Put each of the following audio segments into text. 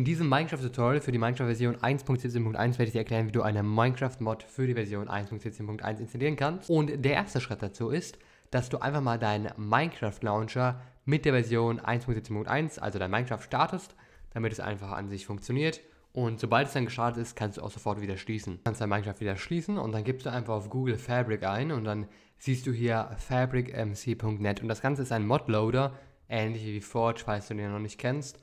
In diesem Minecraft-Tutorial für die Minecraft-Version 1.17.1 werde ich dir erklären, wie du eine Minecraft-Mod für die Version 1.17.1 installieren kannst. Und der erste Schritt dazu ist, dass du einfach mal deinen Minecraft-Launcher mit der Version 1.17.1, also dein Minecraft, startest, damit es einfach an sich funktioniert. Und sobald es dann gestartet ist, kannst du auch sofort wieder schließen. Du kannst dein Minecraft wieder schließen und dann gibst du einfach auf Google Fabric ein und dann siehst du hier fabricmc.net und das Ganze ist ein Mod-Loader, ähnlich wie Forge, falls du den noch nicht kennst.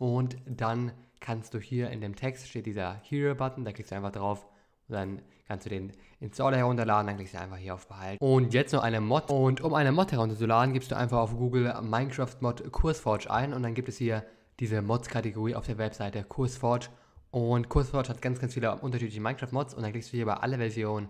Und dann kannst du hier in dem Text steht dieser hero button da klickst du einfach drauf und dann kannst du den Installer herunterladen, dann klickst du einfach hier auf Behalten. Und jetzt noch eine Mod. Und um eine Mod herunterzuladen, gibst du einfach auf Google Minecraft Mod Kursforge ein und dann gibt es hier diese Mods-Kategorie auf der Webseite Kursforge. Und Kursforge hat ganz, ganz viele unterschiedliche Minecraft-Mods und dann klickst du hier bei alle Versionen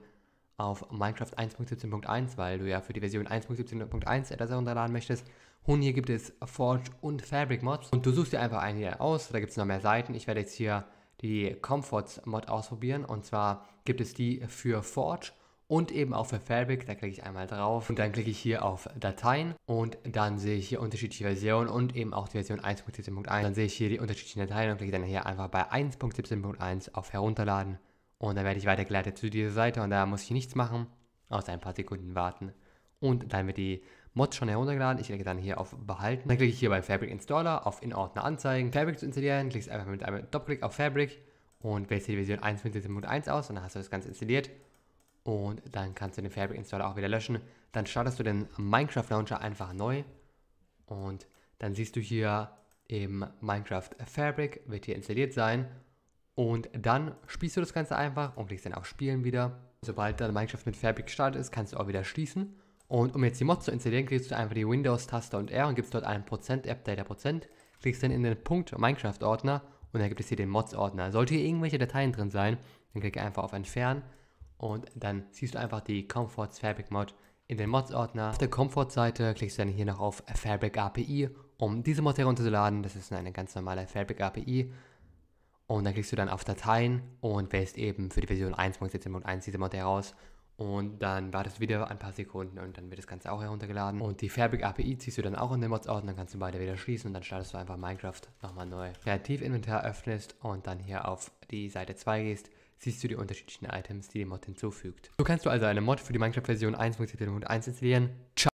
auf Minecraft 1.17.1, weil du ja für die Version 1.17.1 etwas herunterladen möchtest. Und hier gibt es Forge und Fabric Mods. Und du suchst dir einfach eine aus. Da gibt es noch mehr Seiten. Ich werde jetzt hier die Comforts Mod ausprobieren. Und zwar gibt es die für Forge und eben auch für Fabric. Da klicke ich einmal drauf und dann klicke ich hier auf Dateien und dann sehe ich hier unterschiedliche Versionen und eben auch die Version 1.17.1. Dann sehe ich hier die unterschiedlichen Dateien und klicke dann hier einfach bei 1.17.1 auf Herunterladen. Und dann werde ich weitergeleitet zu dieser Seite und da muss ich nichts machen, außer ein paar Sekunden warten. Und dann wird die Mods schon heruntergeladen. Ich klicke dann hier auf Behalten. Dann klicke ich hier beim Fabric Installer auf In Ordner anzeigen. Fabric zu installieren. Klickst einfach mit einem Doppelklick auf Fabric und wählst die Version 1.17.1 aus und dann hast du das Ganze installiert. Und dann kannst du den Fabric Installer auch wieder löschen. Dann startest du den Minecraft Launcher einfach neu und dann siehst du hier im Minecraft Fabric wird hier installiert sein. Und dann spielst du das Ganze einfach und klickst dann auf Spielen wieder. Sobald dann Minecraft mit Fabric gestartet ist, kannst du auch wieder schließen. Und um jetzt die Mod zu installieren, kriegst du einfach die Windows-Taste und R und gibst dort einen Prozent, AppData Prozent, klickst dann in den Punkt Minecraft-Ordner und dann gibt es hier den Mods-Ordner. Sollte hier irgendwelche Dateien drin sein, dann klicke einfach auf Entfernen und dann ziehst du einfach die Comforts Fabric Mod in den Mods-Ordner. Auf der Comfort-Seite klickst du dann hier noch auf Fabric API, um diese Mod herunterzuladen. Das ist eine ganz normale Fabric API. Und dann klickst du dann auf Dateien und wählst eben für die Version 1.17.1 diese Mod heraus und dann wartest du wieder ein paar Sekunden und dann wird das Ganze auch heruntergeladen. Und die Fabric API ziehst du dann auch in den Mods aus und dann kannst du beide wieder schließen und dann startest du einfach Minecraft nochmal neu. Kreativinventar öffnest und dann hier auf die Seite 2 gehst, siehst du die unterschiedlichen Items, die die Mod hinzufügt. So kannst du also eine Mod für die Minecraft-Version 1.7.1 installieren. Ciao!